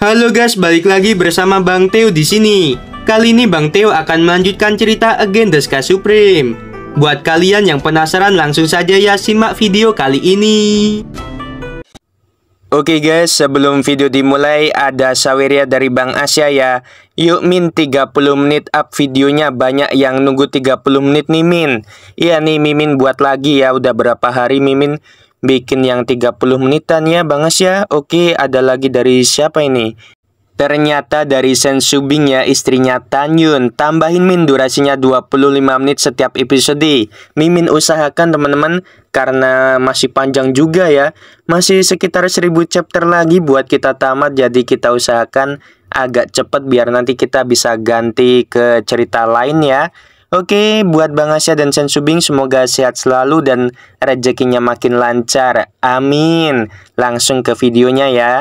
Halo guys, balik lagi bersama Bang Teo di sini. Kali ini Bang Teo akan melanjutkan cerita Again Deska Supreme. Buat kalian yang penasaran langsung saja ya simak video kali ini. Oke guys, sebelum video dimulai ada saweria dari Bang Asia ya. Yuk Min 30 menit up videonya banyak yang nunggu 30 menit nih Min. Iya nih Mimin buat lagi ya udah berapa hari Mimin bikin yang 30 menitan ya Bang As ya. Oke, ada lagi dari siapa ini? Ternyata dari Sen Subing ya istrinya Tanyun Tambahin Min durasinya 25 menit setiap episode Mimin usahakan teman-teman karena masih panjang juga ya Masih sekitar 1000 chapter lagi buat kita tamat Jadi kita usahakan agak cepat biar nanti kita bisa ganti ke cerita lain ya Oke, buat Bang Asya dan Subing, semoga sehat selalu dan rezekinya makin lancar. Amin. Langsung ke videonya ya.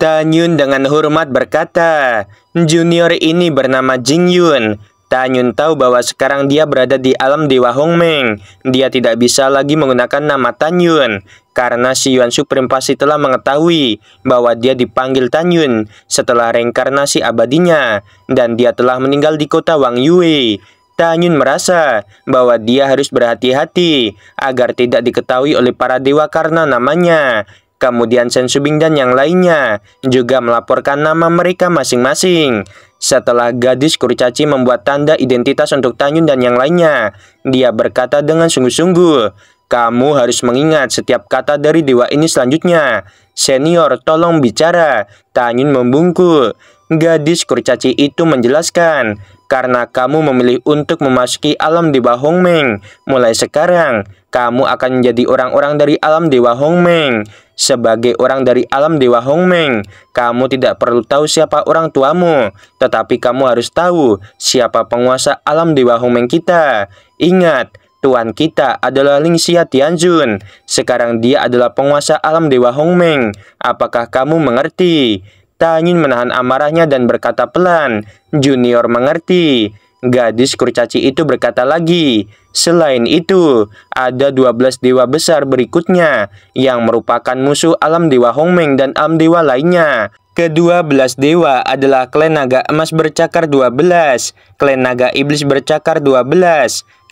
Tanyun dengan hormat berkata, junior ini bernama Jingyun. Yun. Tanyun tahu bahwa sekarang dia berada di alam Dewa Hong Meng. Dia tidak bisa lagi menggunakan nama Tanyun karena si Yuan Supreme pasti telah mengetahui bahwa dia dipanggil Tanyun setelah reinkarnasi abadinya dan dia telah meninggal di kota Wang Yue. Tanyun merasa bahwa dia harus berhati-hati agar tidak diketahui oleh para dewa karena namanya. Kemudian Sen Subing dan yang lainnya juga melaporkan nama mereka masing-masing. Setelah gadis kurcaci membuat tanda identitas untuk Tanyun dan yang lainnya, dia berkata dengan sungguh-sungguh, kamu harus mengingat setiap kata dari dewa ini selanjutnya. Senior, tolong bicara. Tanyun membungkuk. Gadis kurcaci itu menjelaskan, karena kamu memilih untuk memasuki alam Dewa Meng, Mulai sekarang, kamu akan menjadi orang-orang dari alam Dewa Meng. Sebagai orang dari alam Dewa Meng, kamu tidak perlu tahu siapa orang tuamu, tetapi kamu harus tahu siapa penguasa alam Dewa Meng kita. Ingat, Tuan kita adalah Ling Xia Tianjun. Sekarang dia adalah penguasa alam Dewa Meng. Apakah kamu mengerti? Tanyin menahan amarahnya dan berkata pelan, Junior mengerti. Gadis kurcaci itu berkata lagi, Selain itu, ada 12 dewa besar berikutnya yang merupakan musuh alam dewa Hongmeng dan alam dewa lainnya. Kedua belas dewa adalah klan naga emas bercakar 12, klan naga iblis bercakar 12,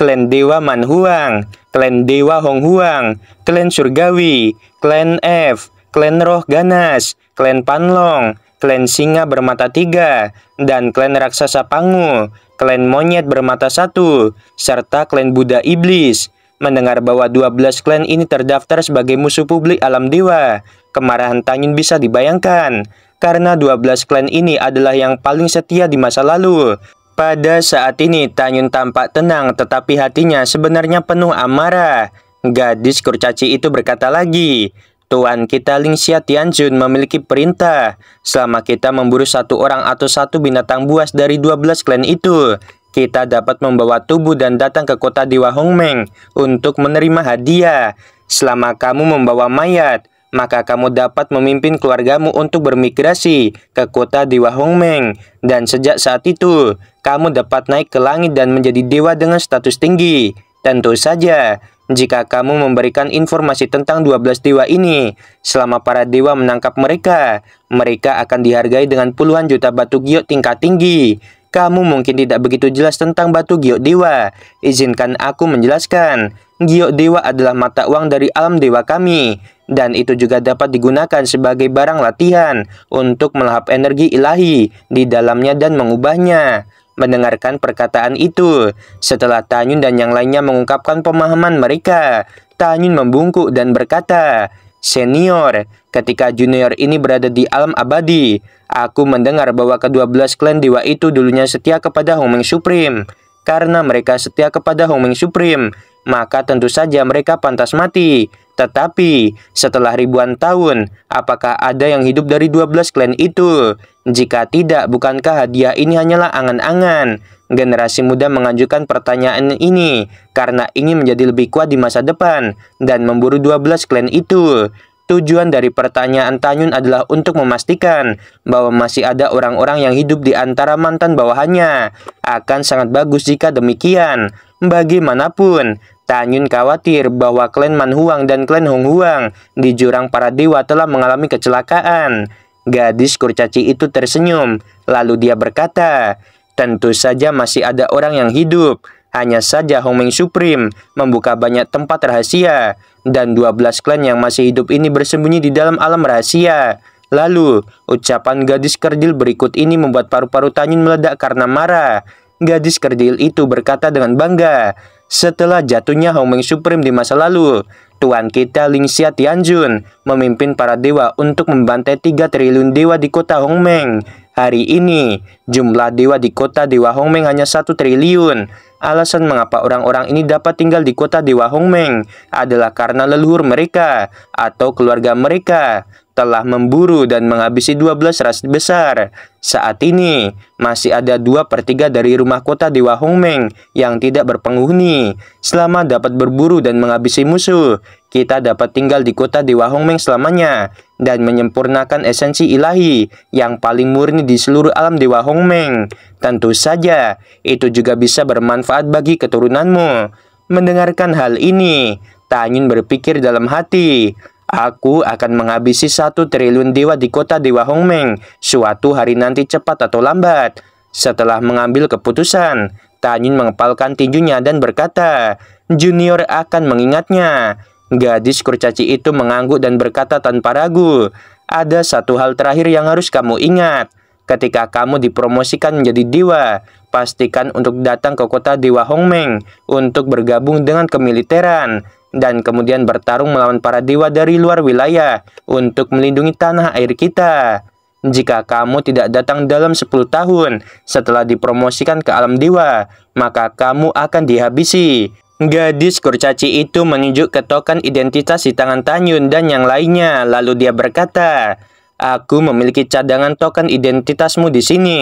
klan dewa Manhuang, klan dewa Honghuang, klan surgawi, klan F, klan roh ganas, klan Panlong, klan singa bermata tiga, dan klan raksasa Pangu, klan monyet bermata satu, serta klan Buddha Iblis. Mendengar bahwa 12 klan ini terdaftar sebagai musuh publik alam dewa, kemarahan Tanyun bisa dibayangkan. Karena 12 klan ini adalah yang paling setia di masa lalu. Pada saat ini Tanyun tampak tenang tetapi hatinya sebenarnya penuh amarah. Gadis kurcaci itu berkata lagi, Tuan kita Ling Xia Tianjun memiliki perintah Selama kita memburu satu orang atau satu binatang buas dari 12 klan itu Kita dapat membawa tubuh dan datang ke kota Dewa Hongmeng Untuk menerima hadiah Selama kamu membawa mayat maka kamu dapat memimpin keluargamu untuk bermigrasi ke kota Dewa Hongmeng. Dan sejak saat itu, kamu dapat naik ke langit dan menjadi dewa dengan status tinggi. Tentu saja, jika kamu memberikan informasi tentang 12 dewa ini. Selama para dewa menangkap mereka, mereka akan dihargai dengan puluhan juta batu giok tingkat tinggi. Kamu mungkin tidak begitu jelas tentang batu giok dewa. Izinkan aku menjelaskan. Giok dewa adalah mata uang dari alam dewa kami. Dan itu juga dapat digunakan sebagai barang latihan untuk melahap energi ilahi di dalamnya dan mengubahnya mendengarkan perkataan itu. Setelah Tanyun dan yang lainnya mengungkapkan pemahaman mereka, Tanyun membungkuk dan berkata, Senior, ketika junior ini berada di alam abadi, aku mendengar bahwa kedua belas klan dewa itu dulunya setia kepada Hongming Supreme. Karena mereka setia kepada Hongming Supreme, maka tentu saja mereka pantas mati. Tetapi, setelah ribuan tahun, apakah ada yang hidup dari 12 klan itu? Jika tidak, bukankah hadiah ini hanyalah angan-angan? Generasi muda mengajukan pertanyaan ini karena ingin menjadi lebih kuat di masa depan dan memburu 12 klan itu. Tujuan dari pertanyaan Tanyun adalah untuk memastikan bahwa masih ada orang-orang yang hidup di antara mantan bawahannya. Akan sangat bagus jika demikian. Bagaimanapun, Tanyun khawatir bahwa klan Man Huang dan klan Hong Huang di jurang para dewa telah mengalami kecelakaan. Gadis kurcaci itu tersenyum, lalu dia berkata, Tentu saja masih ada orang yang hidup, hanya saja Hong Hongming Supreme membuka banyak tempat rahasia, dan 12 klan yang masih hidup ini bersembunyi di dalam alam rahasia. Lalu, ucapan gadis kerdil berikut ini membuat paru-paru Tanyun meledak karena marah. Gadis kerdil itu berkata dengan bangga, setelah jatuhnya Meng Supreme di masa lalu, Tuan kita Xia Tianjun memimpin para dewa untuk membantai 3 triliun dewa di kota Hongmeng. Hari ini, jumlah dewa di kota Dewa Hongmeng hanya 1 triliun. Alasan mengapa orang-orang ini dapat tinggal di kota Dewa Hongmeng adalah karena leluhur mereka atau keluarga mereka telah memburu dan menghabisi 12 ras besar. Saat ini, masih ada 2 per 3 dari rumah kota di Wahongmeng yang tidak berpenghuni. Selama dapat berburu dan menghabisi musuh, kita dapat tinggal di kota di Wahongmeng selamanya dan menyempurnakan esensi ilahi yang paling murni di seluruh alam di Wahongmeng. Tentu saja, itu juga bisa bermanfaat bagi keturunanmu. Mendengarkan hal ini, Tanyun berpikir dalam hati, Aku akan menghabisi satu triliun dewa di kota Dewa Hongmeng suatu hari nanti cepat atau lambat. Setelah mengambil keputusan, Tanyun mengepalkan tinjunya dan berkata, Junior akan mengingatnya. Gadis kurcaci itu mengangguk dan berkata tanpa ragu, ada satu hal terakhir yang harus kamu ingat. Ketika kamu dipromosikan menjadi dewa, pastikan untuk datang ke kota Dewa Hongmeng untuk bergabung dengan kemiliteran dan kemudian bertarung melawan para dewa dari luar wilayah untuk melindungi tanah air kita. Jika kamu tidak datang dalam 10 tahun setelah dipromosikan ke alam dewa, maka kamu akan dihabisi. Gadis kurcaci itu menunjuk ke token identitas di tangan Tanyun dan yang lainnya, lalu dia berkata, Aku memiliki cadangan token identitasmu di sini.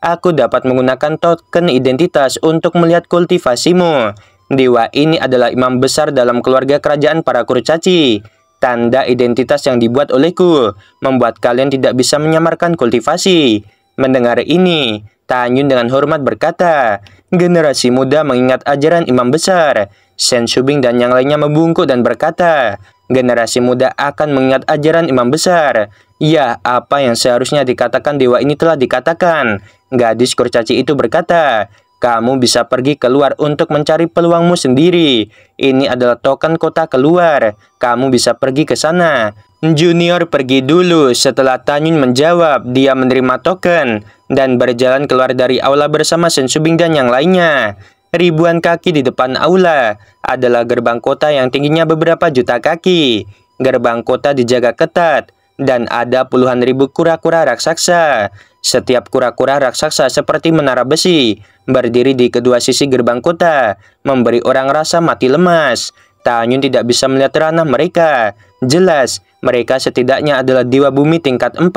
Aku dapat menggunakan token identitas untuk melihat kultivasimu. Dewa ini adalah imam besar dalam keluarga kerajaan para kurcaci. Tanda identitas yang dibuat olehku membuat kalian tidak bisa menyamarkan kultivasi. Mendengar ini, Tanyun dengan hormat berkata, generasi muda mengingat ajaran imam besar. Sen Shubing dan yang lainnya membungkuk dan berkata, generasi muda akan mengingat ajaran imam besar. Ya, apa yang seharusnya dikatakan dewa ini telah dikatakan. Gadis kurcaci itu berkata, kamu bisa pergi keluar untuk mencari peluangmu sendiri. Ini adalah token kota keluar. Kamu bisa pergi ke sana. Junior pergi dulu setelah Tanyun menjawab dia menerima token dan berjalan keluar dari aula bersama Sensubing dan yang lainnya. Ribuan kaki di depan aula adalah gerbang kota yang tingginya beberapa juta kaki. Gerbang kota dijaga ketat dan ada puluhan ribu kura-kura raksasa. Setiap kura-kura raksasa seperti menara besi, berdiri di kedua sisi gerbang kota, memberi orang rasa mati lemas. Tanyun tidak bisa melihat ranah mereka. Jelas, mereka setidaknya adalah dewa bumi tingkat 4.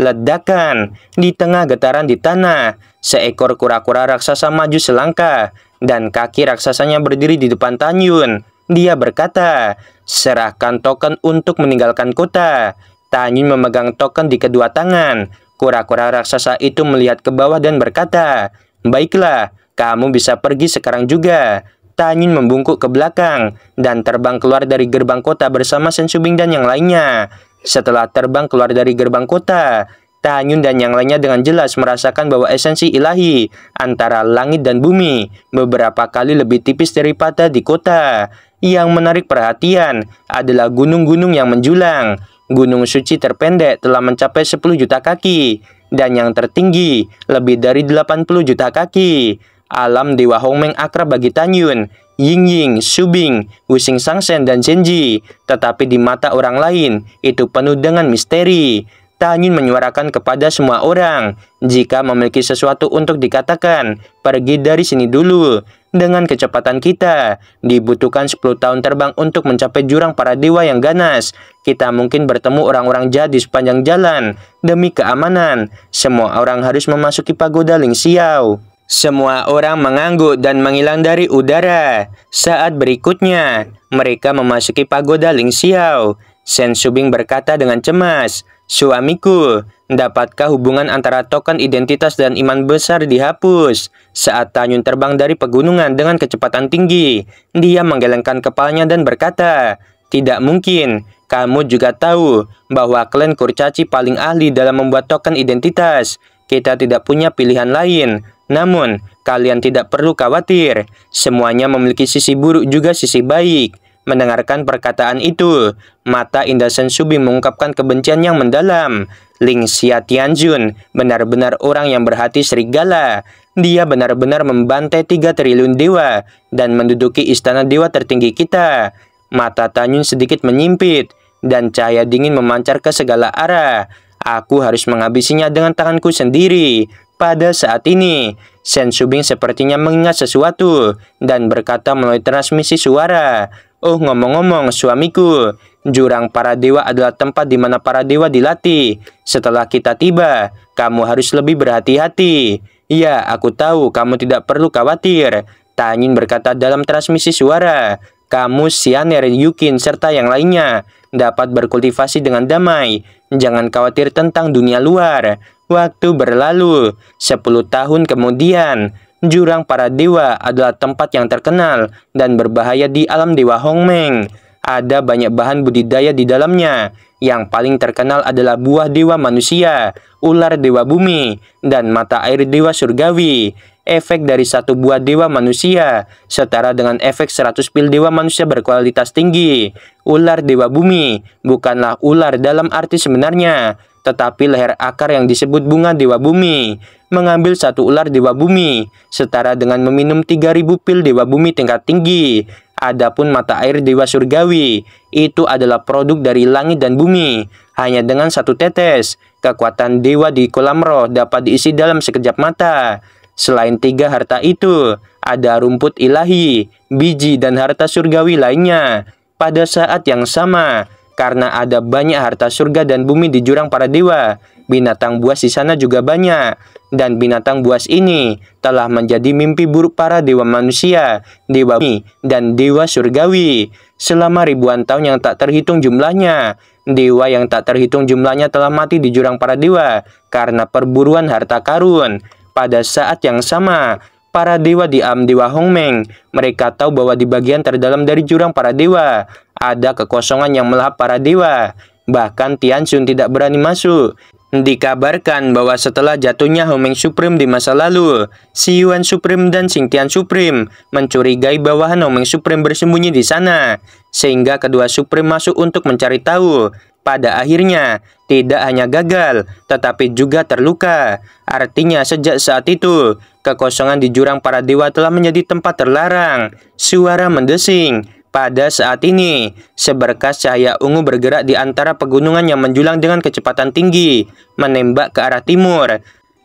Ledakan, di tengah getaran di tanah, seekor kura-kura raksasa maju selangkah, dan kaki raksasanya berdiri di depan Tanyun. Dia berkata, serahkan token untuk meninggalkan kota. Tanyun memegang token di kedua tangan, kura-kura raksasa itu melihat ke bawah dan berkata, Baiklah, kamu bisa pergi sekarang juga. Tanyin membungkuk ke belakang dan terbang keluar dari gerbang kota bersama Sensubing dan yang lainnya. Setelah terbang keluar dari gerbang kota, Tanyun dan yang lainnya dengan jelas merasakan bahwa esensi ilahi antara langit dan bumi beberapa kali lebih tipis daripada di kota. Yang menarik perhatian adalah gunung-gunung yang menjulang, gunung suci terpendek telah mencapai 10 juta kaki, dan yang tertinggi lebih dari 80 juta kaki. Alam Dewa Hongmeng akrab bagi Tanyun, Yingying, Subing, Wuxing Sangsen, dan Zhenji, tetapi di mata orang lain itu penuh dengan misteri. Tanyun menyuarakan kepada semua orang, jika memiliki sesuatu untuk dikatakan, pergi dari sini dulu dengan kecepatan kita. Dibutuhkan 10 tahun terbang untuk mencapai jurang para dewa yang ganas. Kita mungkin bertemu orang-orang jahat di sepanjang jalan. Demi keamanan, semua orang harus memasuki pagoda Ling Xiao. Semua orang mengangguk dan menghilang dari udara. Saat berikutnya, mereka memasuki pagoda Ling Xiao. Shen Subing berkata dengan cemas, Suamiku, dapatkah hubungan antara token identitas dan iman besar dihapus? Saat Tanyun terbang dari pegunungan dengan kecepatan tinggi, dia menggelengkan kepalanya dan berkata, Tidak mungkin, kamu juga tahu bahwa klan kurcaci paling ahli dalam membuat token identitas. Kita tidak punya pilihan lain, namun, kalian tidak perlu khawatir. Semuanya memiliki sisi buruk juga sisi baik. Mendengarkan perkataan itu, mata Indah Sensubi mengungkapkan kebencian yang mendalam. Ling Xia Tianjun benar-benar orang yang berhati serigala. Dia benar-benar membantai tiga triliun dewa dan menduduki istana dewa tertinggi kita. Mata Tanyun sedikit menyimpit dan cahaya dingin memancar ke segala arah. Aku harus menghabisinya dengan tanganku sendiri. Pada saat ini, Sen Subing sepertinya mengingat sesuatu dan berkata melalui transmisi suara. Oh ngomong-ngomong, suamiku, jurang para dewa adalah tempat di mana para dewa dilatih. Setelah kita tiba, kamu harus lebih berhati-hati. Iya, aku tahu kamu tidak perlu khawatir. Tanyin berkata dalam transmisi suara. Kamu, Sianer, Yukin, serta yang lainnya dapat berkultivasi dengan damai. Jangan khawatir tentang dunia luar. Waktu berlalu, 10 tahun kemudian, jurang para dewa adalah tempat yang terkenal dan berbahaya di alam dewa Hongmeng. Ada banyak bahan budidaya di dalamnya. Yang paling terkenal adalah buah dewa manusia, ular dewa bumi, dan mata air dewa surgawi. Efek dari satu buah dewa manusia setara dengan efek 100 pil dewa manusia berkualitas tinggi. Ular dewa bumi bukanlah ular dalam arti sebenarnya, tetapi leher akar yang disebut bunga dewa bumi mengambil satu ular dewa bumi, setara dengan meminum 3000 pil dewa bumi tingkat tinggi. Adapun mata air dewa surgawi, itu adalah produk dari langit dan bumi. Hanya dengan satu tetes, kekuatan dewa di kolam roh dapat diisi dalam sekejap mata. Selain tiga harta itu, ada rumput ilahi, biji, dan harta surgawi lainnya. Pada saat yang sama, karena ada banyak harta surga dan bumi di jurang para dewa. Binatang buas di sana juga banyak, dan binatang buas ini telah menjadi mimpi buruk para dewa manusia, dewa bumi, dan dewa surgawi. Selama ribuan tahun yang tak terhitung jumlahnya, dewa yang tak terhitung jumlahnya telah mati di jurang para dewa karena perburuan harta karun. Pada saat yang sama, para dewa di am dewa Hongmeng. Mereka tahu bahwa di bagian terdalam dari jurang para dewa ada kekosongan yang melahap para dewa. Bahkan Tianxun tidak berani masuk. Dikabarkan bahwa setelah jatuhnya Homeng Supreme di masa lalu, Si Yuan Supreme dan Sing Tian Supreme mencurigai bawahan Homeng Supreme bersembunyi di sana, sehingga kedua Supreme masuk untuk mencari tahu. Pada akhirnya, tidak hanya gagal, tetapi juga terluka. Artinya sejak saat itu, Kekosongan di jurang para dewa telah menjadi tempat terlarang. Suara mendesing. Pada saat ini, seberkas cahaya ungu bergerak di antara pegunungan yang menjulang dengan kecepatan tinggi, menembak ke arah timur.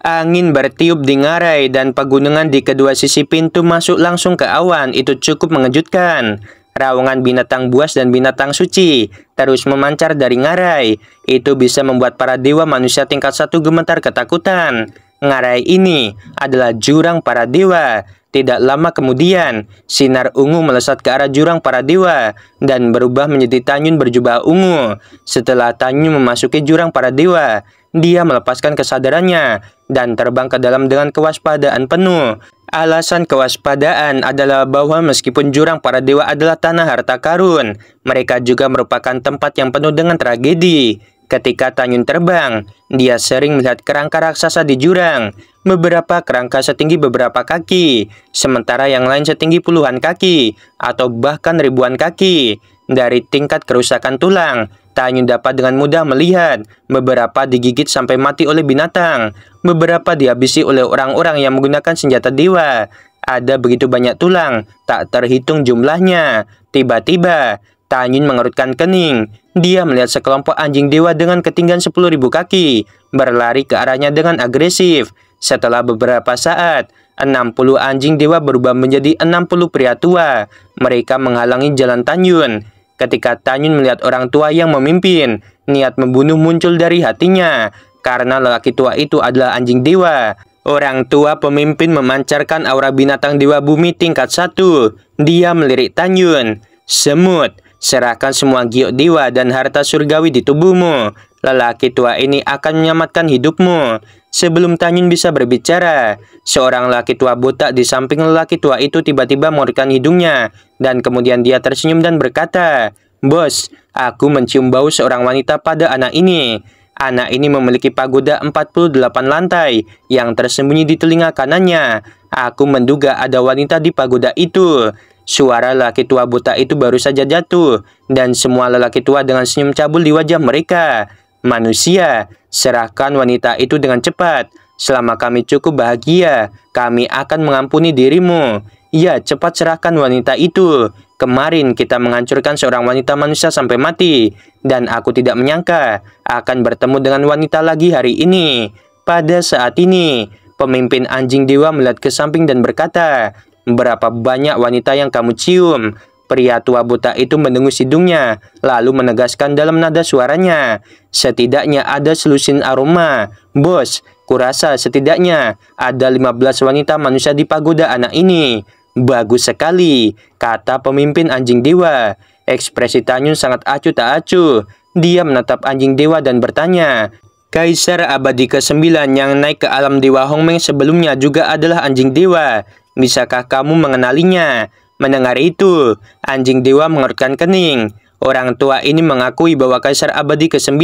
Angin bertiup di ngarai dan pegunungan di kedua sisi pintu masuk langsung ke awan itu cukup mengejutkan. Raungan binatang buas dan binatang suci terus memancar dari ngarai. Itu bisa membuat para dewa manusia tingkat satu gemetar ketakutan ngarai ini adalah jurang para dewa. Tidak lama kemudian, sinar ungu melesat ke arah jurang para dewa dan berubah menjadi Tanyun berjubah ungu. Setelah Tanyun memasuki jurang para dewa, dia melepaskan kesadarannya dan terbang ke dalam dengan kewaspadaan penuh. Alasan kewaspadaan adalah bahwa meskipun jurang para dewa adalah tanah harta karun, mereka juga merupakan tempat yang penuh dengan tragedi. Ketika Tanyun terbang, dia sering melihat kerangka raksasa di jurang, beberapa kerangka setinggi beberapa kaki, sementara yang lain setinggi puluhan kaki, atau bahkan ribuan kaki. Dari tingkat kerusakan tulang, Tanyun dapat dengan mudah melihat beberapa digigit sampai mati oleh binatang, beberapa dihabisi oleh orang-orang yang menggunakan senjata dewa. Ada begitu banyak tulang, tak terhitung jumlahnya. Tiba-tiba, Tanyun mengerutkan kening. Dia melihat sekelompok anjing dewa dengan ketinggian 10.000 kaki, berlari ke arahnya dengan agresif. Setelah beberapa saat, 60 anjing dewa berubah menjadi 60 pria tua. Mereka menghalangi jalan Tanyun. Ketika Tanyun melihat orang tua yang memimpin, niat membunuh muncul dari hatinya. Karena lelaki tua itu adalah anjing dewa. Orang tua pemimpin memancarkan aura binatang dewa bumi tingkat satu. Dia melirik Tanyun. Semut Serahkan semua giok dewa dan harta surgawi di tubuhmu. Lelaki tua ini akan menyelamatkan hidupmu. Sebelum Tanyun bisa berbicara, seorang lelaki tua buta di samping lelaki tua itu tiba-tiba mengurutkan hidungnya, dan kemudian dia tersenyum dan berkata, Bos, aku mencium bau seorang wanita pada anak ini. Anak ini memiliki pagoda 48 lantai yang tersembunyi di telinga kanannya. Aku menduga ada wanita di pagoda itu. Suara lelaki tua buta itu baru saja jatuh, dan semua lelaki tua dengan senyum cabul di wajah mereka. Manusia, serahkan wanita itu dengan cepat. Selama kami cukup bahagia, kami akan mengampuni dirimu. Ya, cepat serahkan wanita itu. Kemarin kita menghancurkan seorang wanita manusia sampai mati, dan aku tidak menyangka akan bertemu dengan wanita lagi hari ini. Pada saat ini, pemimpin anjing dewa melihat ke samping dan berkata, Berapa banyak wanita yang kamu cium? Pria tua buta itu mendengus hidungnya, lalu menegaskan dalam nada suaranya. Setidaknya ada selusin aroma. Bos, kurasa setidaknya ada 15 wanita manusia di pagoda anak ini. Bagus sekali, kata pemimpin anjing dewa. Ekspresi Tanyun sangat acuh tak acuh. Dia menatap anjing dewa dan bertanya, Kaisar abadi ke-9 yang naik ke alam Dewa Hongmeng sebelumnya juga adalah anjing dewa. Bisakah kamu mengenalinya? Mendengar itu, anjing dewa mengerutkan kening. Orang tua ini mengakui bahwa Kaisar Abadi ke-9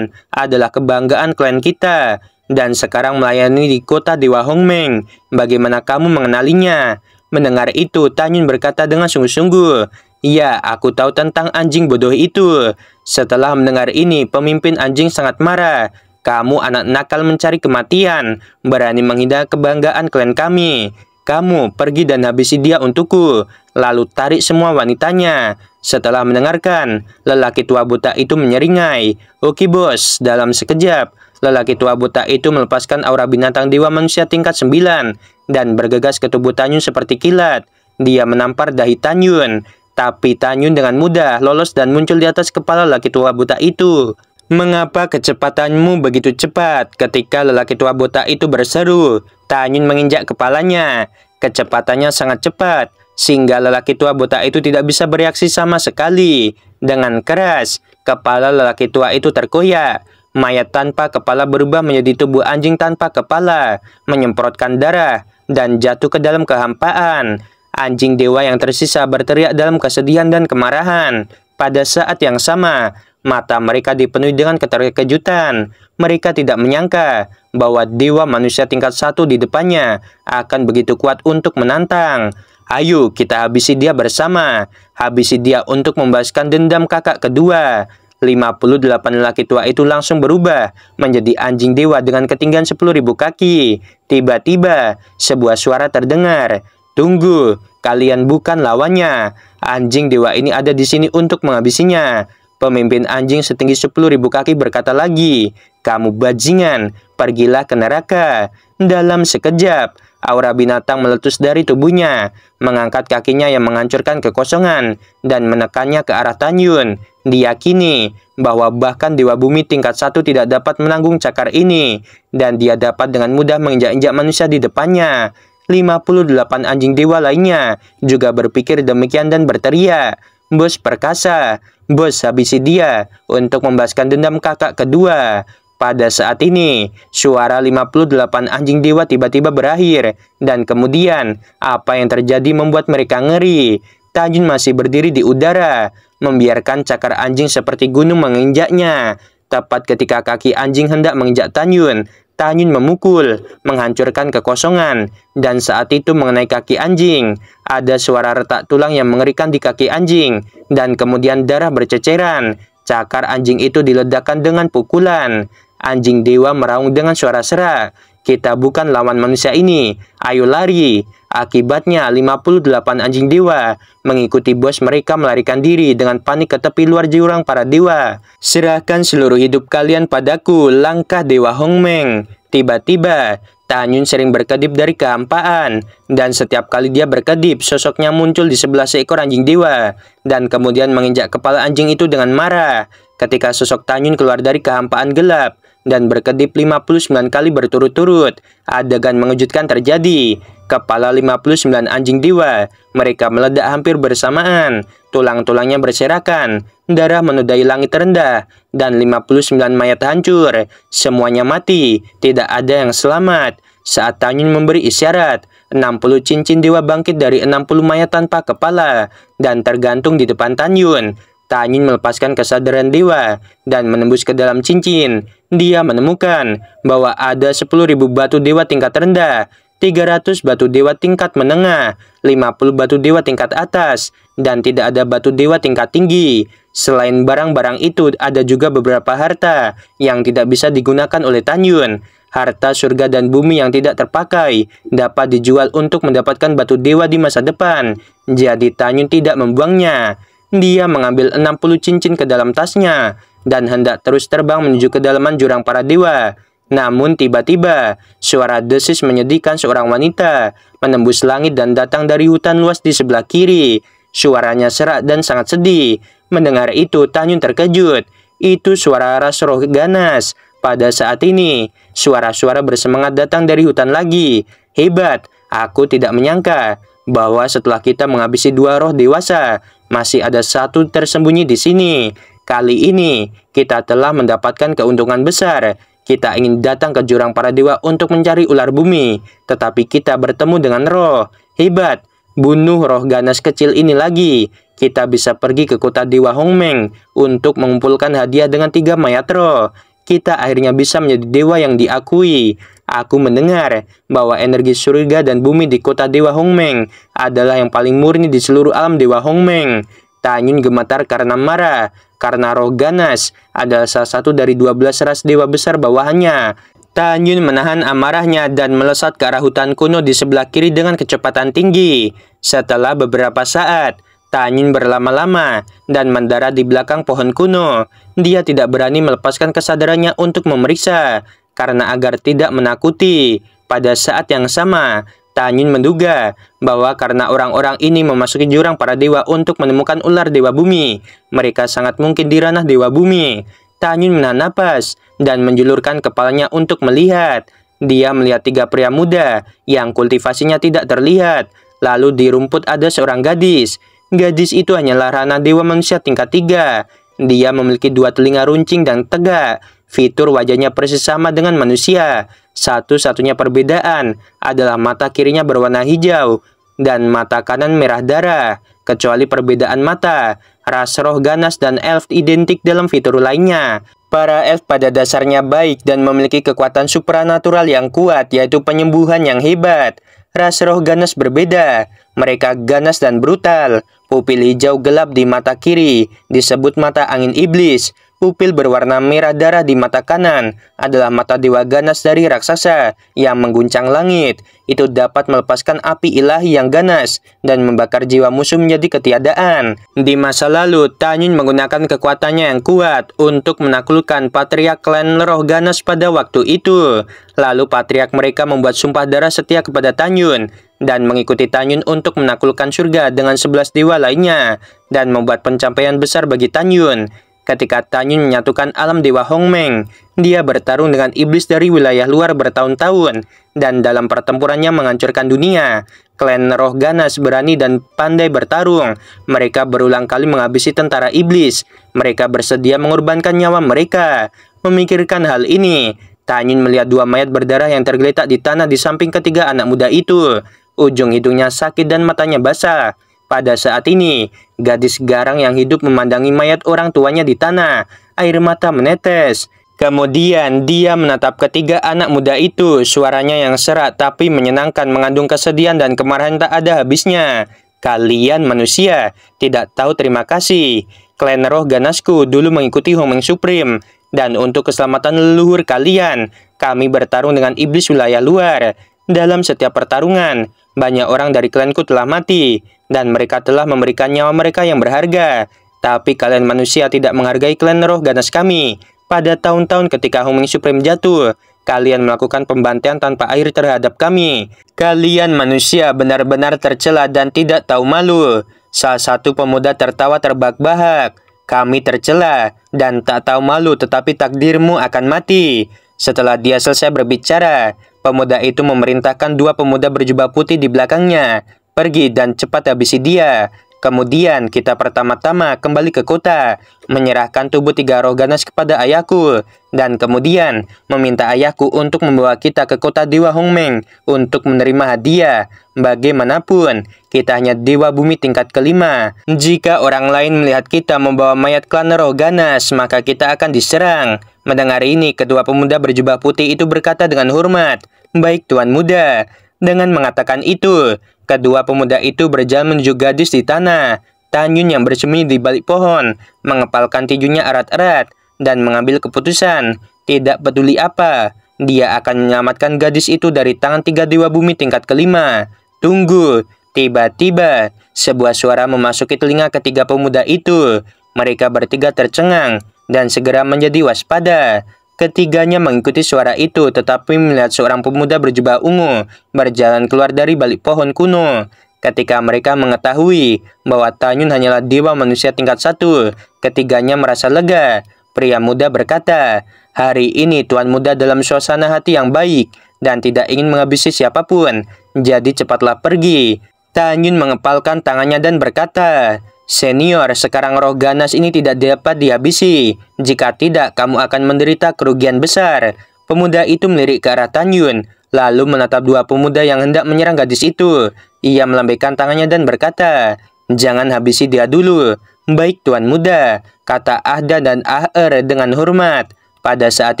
adalah kebanggaan klan kita dan sekarang melayani di kota Dewa Hongmeng. Bagaimana kamu mengenalinya? Mendengar itu, Tanyun berkata dengan sungguh-sungguh, Ya, aku tahu tentang anjing bodoh itu. Setelah mendengar ini, pemimpin anjing sangat marah. Kamu anak nakal mencari kematian, berani menghina kebanggaan klan kami. Kamu pergi dan habisi dia untukku. Lalu tarik semua wanitanya. Setelah mendengarkan, lelaki tua buta itu menyeringai. Oke bos, dalam sekejap, lelaki tua buta itu melepaskan aura binatang dewa manusia tingkat 9 dan bergegas ke tubuh Tanyun seperti kilat. Dia menampar dahi Tanyun, tapi Tanyun dengan mudah lolos dan muncul di atas kepala lelaki tua buta itu. Mengapa kecepatanmu begitu cepat ketika lelaki tua buta itu berseru? Tanyun menginjak kepalanya. Kecepatannya sangat cepat, sehingga lelaki tua buta itu tidak bisa bereaksi sama sekali. Dengan keras, kepala lelaki tua itu terkoyak. Mayat tanpa kepala berubah menjadi tubuh anjing tanpa kepala, menyemprotkan darah, dan jatuh ke dalam kehampaan. Anjing dewa yang tersisa berteriak dalam kesedihan dan kemarahan. Pada saat yang sama, mata mereka dipenuhi dengan keterkejutan. Mereka tidak menyangka bahwa dewa manusia tingkat satu di depannya akan begitu kuat untuk menantang. Ayo kita habisi dia bersama. Habisi dia untuk membahaskan dendam kakak kedua. 58 lelaki tua itu langsung berubah menjadi anjing dewa dengan ketinggian 10.000 kaki. Tiba-tiba, sebuah suara terdengar. Tunggu, kalian bukan lawannya. Anjing dewa ini ada di sini untuk menghabisinya. Pemimpin anjing setinggi ribu kaki berkata lagi, Kamu bajingan, pergilah ke neraka. Dalam sekejap, aura binatang meletus dari tubuhnya, mengangkat kakinya yang menghancurkan kekosongan, dan menekannya ke arah Tanyun. Diyakini bahwa bahkan Dewa Bumi tingkat satu tidak dapat menanggung cakar ini, dan dia dapat dengan mudah menginjak-injak manusia di depannya. 58 anjing dewa lainnya juga berpikir demikian dan berteriak. Bos perkasa, bos habisi dia untuk membahaskan dendam kakak kedua. Pada saat ini, suara 58 anjing dewa tiba-tiba berakhir, dan kemudian apa yang terjadi membuat mereka ngeri. Tajun masih berdiri di udara, membiarkan cakar anjing seperti gunung menginjaknya. Tepat ketika kaki anjing hendak menginjak Tanyun, Tanyun memukul, menghancurkan kekosongan, dan saat itu mengenai kaki anjing. Ada suara retak tulang yang mengerikan di kaki anjing, dan kemudian darah berceceran. Cakar anjing itu diledakkan dengan pukulan. Anjing dewa meraung dengan suara serak. Kita bukan lawan manusia ini, ayo lari. Akibatnya, 58 anjing dewa mengikuti bos mereka melarikan diri dengan panik ke tepi luar jurang para dewa. Serahkan seluruh hidup kalian padaku, langkah dewa Hong Meng. Tiba-tiba, Tanyun sering berkedip dari kehampaan, dan setiap kali dia berkedip, sosoknya muncul di sebelah seekor anjing dewa, dan kemudian menginjak kepala anjing itu dengan marah. Ketika sosok Tanyun keluar dari kehampaan gelap, dan berkedip 59 kali berturut-turut. Adegan mengejutkan terjadi. Kepala 59 anjing dewa. Mereka meledak hampir bersamaan. Tulang-tulangnya berserakan. Darah menudai langit terendah. Dan 59 mayat hancur. Semuanya mati. Tidak ada yang selamat. Saat Tanyun memberi isyarat, 60 cincin dewa bangkit dari 60 mayat tanpa kepala dan tergantung di depan Tanyun. Tanyin melepaskan kesadaran dewa dan menembus ke dalam cincin, dia menemukan bahwa ada 10.000 batu dewa tingkat rendah 300 batu dewa tingkat menengah, 50 batu dewa tingkat atas, dan tidak ada batu dewa tingkat tinggi. Selain barang-barang itu, ada juga beberapa harta yang tidak bisa digunakan oleh Tanyun. Harta surga dan bumi yang tidak terpakai dapat dijual untuk mendapatkan batu dewa di masa depan. Jadi Tanyun tidak membuangnya. Dia mengambil 60 cincin ke dalam tasnya dan hendak terus terbang menuju kedalaman jurang para dewa. Namun tiba-tiba, suara desis menyedihkan seorang wanita menembus langit dan datang dari hutan luas di sebelah kiri. Suaranya serak dan sangat sedih. Mendengar itu, Tanyun terkejut. Itu suara ras roh Ganas. Pada saat ini, suara-suara bersemangat datang dari hutan lagi. Hebat, aku tidak menyangka bahwa setelah kita menghabisi dua roh dewasa, masih ada satu tersembunyi di sini. Kali ini, kita telah mendapatkan keuntungan besar. Kita ingin datang ke jurang para dewa untuk mencari ular bumi. Tetapi kita bertemu dengan roh. Hebat, bunuh roh ganas kecil ini lagi. Kita bisa pergi ke kota dewa Hongmeng untuk mengumpulkan hadiah dengan tiga mayat roh. Kita akhirnya bisa menjadi dewa yang diakui. Aku mendengar bahwa energi surga dan bumi di kota Dewa Hongmeng adalah yang paling murni di seluruh alam Dewa Hongmeng. Tanyun gemetar karena marah, karena roh ganas adalah salah satu dari 12 ras dewa besar bawahannya. Tanyun menahan amarahnya dan melesat ke arah hutan kuno di sebelah kiri dengan kecepatan tinggi. Setelah beberapa saat, Tanyun berlama-lama dan mendarat di belakang pohon kuno. Dia tidak berani melepaskan kesadarannya untuk memeriksa karena agar tidak menakuti. Pada saat yang sama, Tanyun menduga bahwa karena orang-orang ini memasuki jurang para dewa untuk menemukan ular dewa bumi, mereka sangat mungkin di ranah dewa bumi. Tanyun menahan napas dan menjulurkan kepalanya untuk melihat. Dia melihat tiga pria muda yang kultivasinya tidak terlihat. Lalu di rumput ada seorang gadis. Gadis itu hanyalah ranah dewa manusia tingkat tiga. Dia memiliki dua telinga runcing dan tegak, Fitur wajahnya persis sama dengan manusia. Satu-satunya perbedaan adalah mata kirinya berwarna hijau dan mata kanan merah darah, kecuali perbedaan mata. Ras roh ganas dan elf identik dalam fitur lainnya. Para elf pada dasarnya baik dan memiliki kekuatan supranatural yang kuat, yaitu penyembuhan yang hebat. Ras roh ganas berbeda. Mereka ganas dan brutal. Pupil hijau gelap di mata kiri, disebut mata angin iblis. Pupil berwarna merah darah di mata kanan adalah mata Dewa Ganas dari raksasa yang mengguncang langit. Itu dapat melepaskan api ilahi yang ganas dan membakar jiwa musuh menjadi ketiadaan. Di masa lalu, Tanyun menggunakan kekuatannya yang kuat untuk menaklukkan patriak Klan Roh Ganas pada waktu itu. Lalu patriak mereka membuat sumpah darah setia kepada Tanyun dan mengikuti Tanyun untuk menaklukkan surga dengan sebelas dewa lainnya dan membuat pencapaian besar bagi Tanyun. Ketika Tanyun menyatukan alam Dewa Hong Meng, dia bertarung dengan iblis dari wilayah luar bertahun-tahun, dan dalam pertempurannya menghancurkan dunia. Klan roh ganas berani dan pandai bertarung. Mereka berulang kali menghabisi tentara iblis. Mereka bersedia mengorbankan nyawa mereka. Memikirkan hal ini, Tanyun melihat dua mayat berdarah yang tergeletak di tanah di samping ketiga anak muda itu. Ujung hidungnya sakit dan matanya basah. Pada saat ini, gadis garang yang hidup memandangi mayat orang tuanya di tanah. Air mata menetes. Kemudian dia menatap ketiga anak muda itu, suaranya yang serak tapi menyenangkan mengandung kesedihan dan kemarahan tak ada habisnya. Kalian manusia, tidak tahu terima kasih. Klan roh ganasku dulu mengikuti homing Supreme, dan untuk keselamatan leluhur kalian, kami bertarung dengan iblis wilayah luar. Dalam setiap pertarungan, banyak orang dari klanku telah mati dan mereka telah memberikan nyawa mereka yang berharga. Tapi kalian manusia tidak menghargai klan roh ganas kami. Pada tahun-tahun ketika Homing Supreme jatuh, kalian melakukan pembantaian tanpa air terhadap kami. Kalian manusia benar-benar tercela dan tidak tahu malu. Salah satu pemuda tertawa terbak-bahak. Kami tercela dan tak tahu malu tetapi takdirmu akan mati. Setelah dia selesai berbicara, pemuda itu memerintahkan dua pemuda berjubah putih di belakangnya Pergi dan cepat habisi dia. Kemudian kita pertama-tama kembali ke kota, menyerahkan tubuh tiga roh ganas kepada ayahku, dan kemudian meminta ayahku untuk membawa kita ke kota Dewa Hongmeng untuk menerima hadiah. Bagaimanapun, kita hanya Dewa Bumi tingkat kelima. Jika orang lain melihat kita membawa mayat klan roh ganas, maka kita akan diserang. Mendengar ini, kedua pemuda berjubah putih itu berkata dengan hormat, Baik Tuan Muda, dengan mengatakan itu, kedua pemuda itu berjalan menuju gadis di tanah. Tanyun yang bersembunyi di balik pohon, mengepalkan tijunya erat-erat, dan mengambil keputusan. Tidak peduli apa, dia akan menyelamatkan gadis itu dari tangan tiga dewa bumi tingkat kelima. Tunggu, tiba-tiba sebuah suara memasuki telinga ketiga pemuda itu. Mereka bertiga tercengang dan segera menjadi waspada. Ketiganya mengikuti suara itu tetapi melihat seorang pemuda berjubah ungu berjalan keluar dari balik pohon kuno. Ketika mereka mengetahui bahwa Tanyun hanyalah dewa manusia tingkat satu, ketiganya merasa lega. Pria muda berkata, Hari ini tuan muda dalam suasana hati yang baik dan tidak ingin menghabisi siapapun, jadi cepatlah pergi. Tanyun mengepalkan tangannya dan berkata, Senior, sekarang roh ganas ini tidak dapat dihabisi. Jika tidak, kamu akan menderita kerugian besar. Pemuda itu melirik ke arah Yun, lalu menatap dua pemuda yang hendak menyerang gadis itu. Ia melambaikan tangannya dan berkata, Jangan habisi dia dulu. Baik tuan muda, kata Ahda dan Aher dengan hormat. Pada saat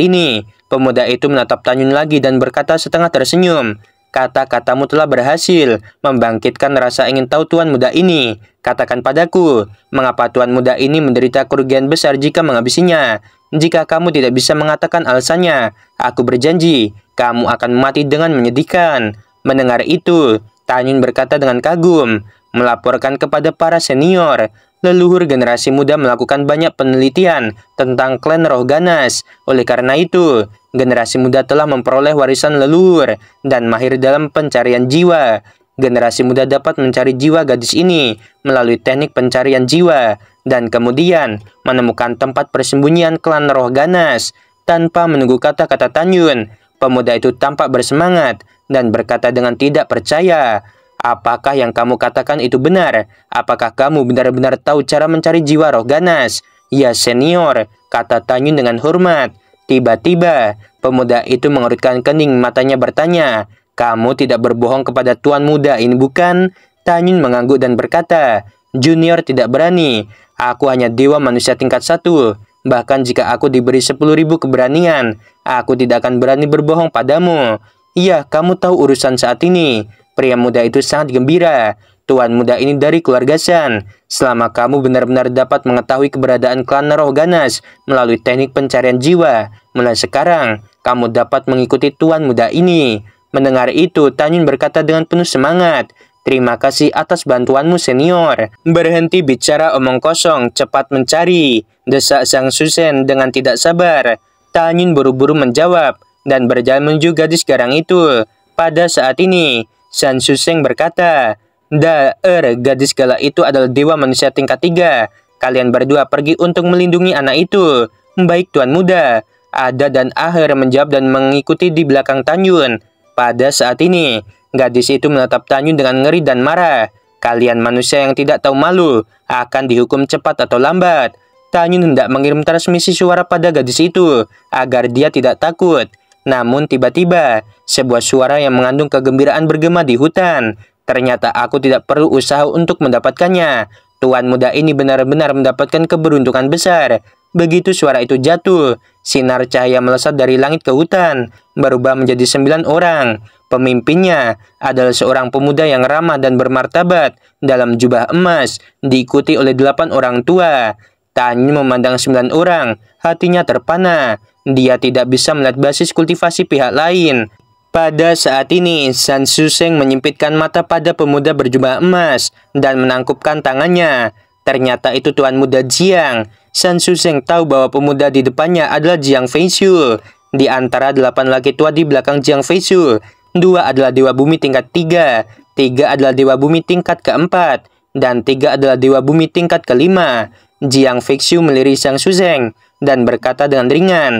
ini, pemuda itu menatap Tan Yun lagi dan berkata setengah tersenyum, Kata-katamu telah berhasil membangkitkan rasa ingin tahu tuan muda ini. Katakan padaku, mengapa tuan muda ini menderita kerugian besar jika menghabisinya? Jika kamu tidak bisa mengatakan alasannya, aku berjanji, kamu akan mati dengan menyedihkan. Mendengar itu, Tanyun berkata dengan kagum, melaporkan kepada para senior leluhur generasi muda melakukan banyak penelitian tentang klan roh ganas. Oleh karena itu, generasi muda telah memperoleh warisan leluhur dan mahir dalam pencarian jiwa. Generasi muda dapat mencari jiwa gadis ini melalui teknik pencarian jiwa dan kemudian menemukan tempat persembunyian klan roh ganas tanpa menunggu kata-kata Tanyun. Pemuda itu tampak bersemangat dan berkata dengan tidak percaya Apakah yang kamu katakan itu benar? Apakah kamu benar-benar tahu cara mencari jiwa roh ganas? Ya senior, kata Tanyun dengan hormat. Tiba-tiba, pemuda itu mengerutkan kening matanya bertanya, Kamu tidak berbohong kepada tuan muda ini bukan? Tanyun mengangguk dan berkata, Junior tidak berani, aku hanya dewa manusia tingkat satu. Bahkan jika aku diberi ribu keberanian, aku tidak akan berani berbohong padamu. Iya, kamu tahu urusan saat ini. Pria muda itu sangat gembira. Tuan muda ini dari keluarga San. Selama kamu benar-benar dapat mengetahui keberadaan klan Naroganas melalui teknik pencarian jiwa, mulai sekarang kamu dapat mengikuti tuan muda ini. Mendengar itu, Tanyun berkata dengan penuh semangat. Terima kasih atas bantuanmu senior. Berhenti bicara omong kosong, cepat mencari. Desak Sang Susen dengan tidak sabar. Tanyun buru-buru menjawab dan berjalan menuju gadis garang itu. Pada saat ini, San Suseng berkata, Daer, gadis galak itu adalah dewa manusia tingkat tiga. Kalian berdua pergi untuk melindungi anak itu. Baik tuan muda. Ada dan Aher menjawab dan mengikuti di belakang Tanyun. Pada saat ini, gadis itu menatap Tanyun dengan ngeri dan marah. Kalian manusia yang tidak tahu malu akan dihukum cepat atau lambat. Tanyun hendak mengirim transmisi suara pada gadis itu agar dia tidak takut. Namun tiba-tiba, sebuah suara yang mengandung kegembiraan bergema di hutan. Ternyata aku tidak perlu usaha untuk mendapatkannya. Tuan muda ini benar-benar mendapatkan keberuntungan besar. Begitu suara itu jatuh, sinar cahaya melesat dari langit ke hutan, berubah menjadi sembilan orang. Pemimpinnya adalah seorang pemuda yang ramah dan bermartabat dalam jubah emas, diikuti oleh delapan orang tua. Tanyu memandang sembilan orang, hatinya terpana. Dia tidak bisa melihat basis kultivasi pihak lain. Pada saat ini, San Suseng menyempitkan mata pada pemuda berjubah emas dan menangkupkan tangannya. Ternyata itu Tuan Muda Jiang. San Suseng tahu bahwa pemuda di depannya adalah Jiang Feishu. Di antara delapan laki tua di belakang Jiang Feishu, dua adalah Dewa Bumi tingkat tiga, tiga adalah Dewa Bumi tingkat keempat, dan tiga adalah Dewa Bumi tingkat kelima. Jiang Fixiu melirik Sang Suzeng dan berkata dengan ringan,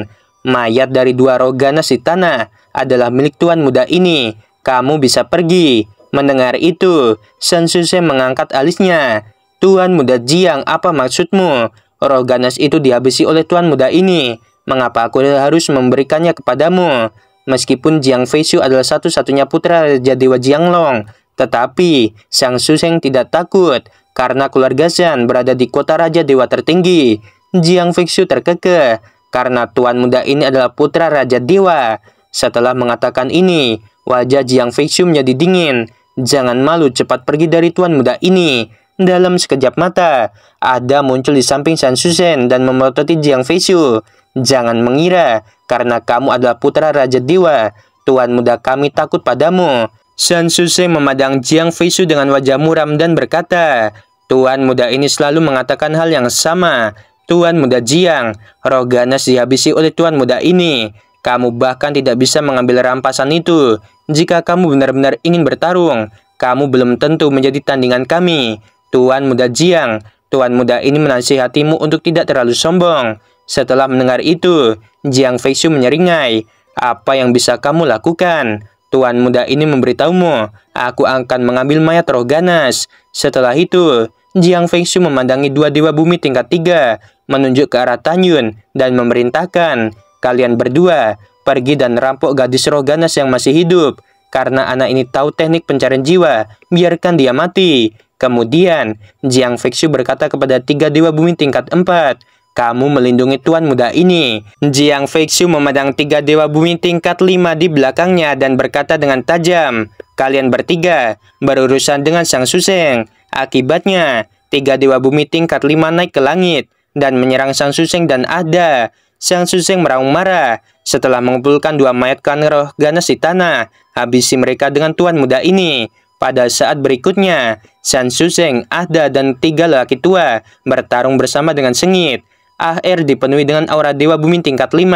Mayat dari dua rogana di tanah adalah milik tuan muda ini. Kamu bisa pergi. Mendengar itu, Sang Suzeng mengangkat alisnya. Tuan muda Jiang, apa maksudmu? Roganas itu dihabisi oleh tuan muda ini. Mengapa aku harus memberikannya kepadamu? Meskipun Jiang Feixiu adalah satu-satunya putra Raja Dewa Jianglong, tetapi Sang Suseng tidak takut karena keluarga Shen berada di kota Raja Dewa tertinggi. Jiang Fixiu terkekeh karena tuan muda ini adalah putra Raja Dewa. Setelah mengatakan ini, wajah Jiang Fixiu menjadi dingin. Jangan malu cepat pergi dari tuan muda ini. Dalam sekejap mata, Ada muncul di samping San Susen dan memototi Jiang Fixiu. Jangan mengira, karena kamu adalah putra Raja Dewa. Tuan muda kami takut padamu. Sun Susei memandang Jiang Feisu dengan wajah muram dan berkata, Tuan muda ini selalu mengatakan hal yang sama. Tuan muda Jiang, roh ganas dihabisi oleh tuan muda ini. Kamu bahkan tidak bisa mengambil rampasan itu. Jika kamu benar-benar ingin bertarung, kamu belum tentu menjadi tandingan kami. Tuan muda Jiang, tuan muda ini menasihatimu untuk tidak terlalu sombong. Setelah mendengar itu, Jiang Feisu menyeringai. Apa yang bisa kamu lakukan? Tuan muda ini memberitahumu, aku akan mengambil mayat roh ganas. Setelah itu, Jiang Fengsu memandangi dua dewa bumi tingkat tiga, menunjuk ke arah Tanyun, dan memerintahkan, kalian berdua, pergi dan rampok gadis roh ganas yang masih hidup. Karena anak ini tahu teknik pencarian jiwa, biarkan dia mati. Kemudian, Jiang Fengsu berkata kepada tiga dewa bumi tingkat empat, kamu melindungi tuan muda ini. Jiang Feixiu memandang tiga dewa bumi tingkat lima di belakangnya dan berkata dengan tajam, Kalian bertiga berurusan dengan Sang Suseng. Akibatnya, tiga dewa bumi tingkat lima naik ke langit dan menyerang Sang Suseng dan Ada. Sang Suseng meraung marah setelah mengumpulkan dua mayat roh ganas di tanah, habisi mereka dengan tuan muda ini. Pada saat berikutnya, Sang Suseng, Ahda, dan tiga lelaki tua bertarung bersama dengan sengit. Air dipenuhi dengan aura Dewa Bumi tingkat 5,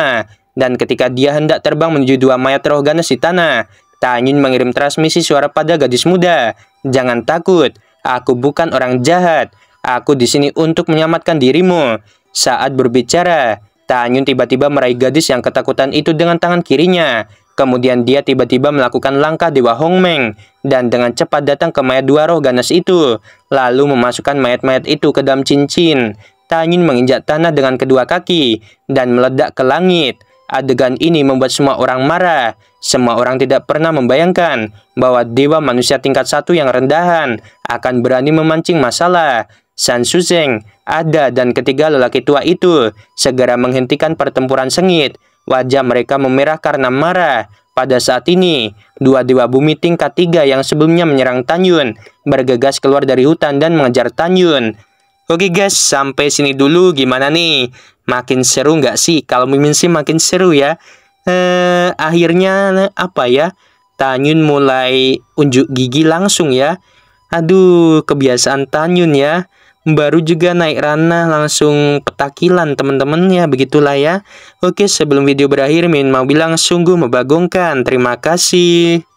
dan ketika dia hendak terbang menuju dua mayat roh ganas di tanah, Tanyun mengirim transmisi suara pada gadis muda. Jangan takut, aku bukan orang jahat. Aku di sini untuk menyelamatkan dirimu. Saat berbicara, Tanyun tiba-tiba meraih gadis yang ketakutan itu dengan tangan kirinya. Kemudian dia tiba-tiba melakukan langkah Dewa Hongmeng dan dengan cepat datang ke mayat dua roh ganas itu, lalu memasukkan mayat-mayat itu ke dalam cincin. Tanyin menginjak tanah dengan kedua kaki dan meledak ke langit. Adegan ini membuat semua orang marah. Semua orang tidak pernah membayangkan bahwa dewa manusia tingkat satu yang rendahan akan berani memancing masalah. San Suzeng, Ada, dan ketiga lelaki tua itu segera menghentikan pertempuran sengit. Wajah mereka memerah karena marah. Pada saat ini, dua dewa bumi tingkat tiga yang sebelumnya menyerang Tanyun bergegas keluar dari hutan dan mengejar Tanyun. Oke guys, sampai sini dulu gimana nih? Makin seru nggak sih? Kalau mimin sih makin seru ya. Eh, akhirnya eh, apa ya? Tanyun mulai unjuk gigi langsung ya. Aduh, kebiasaan Tanyun ya. Baru juga naik ranah langsung petakilan teman-teman ya begitulah ya. Oke sebelum video berakhir Min mau bilang sungguh membagongkan. Terima kasih.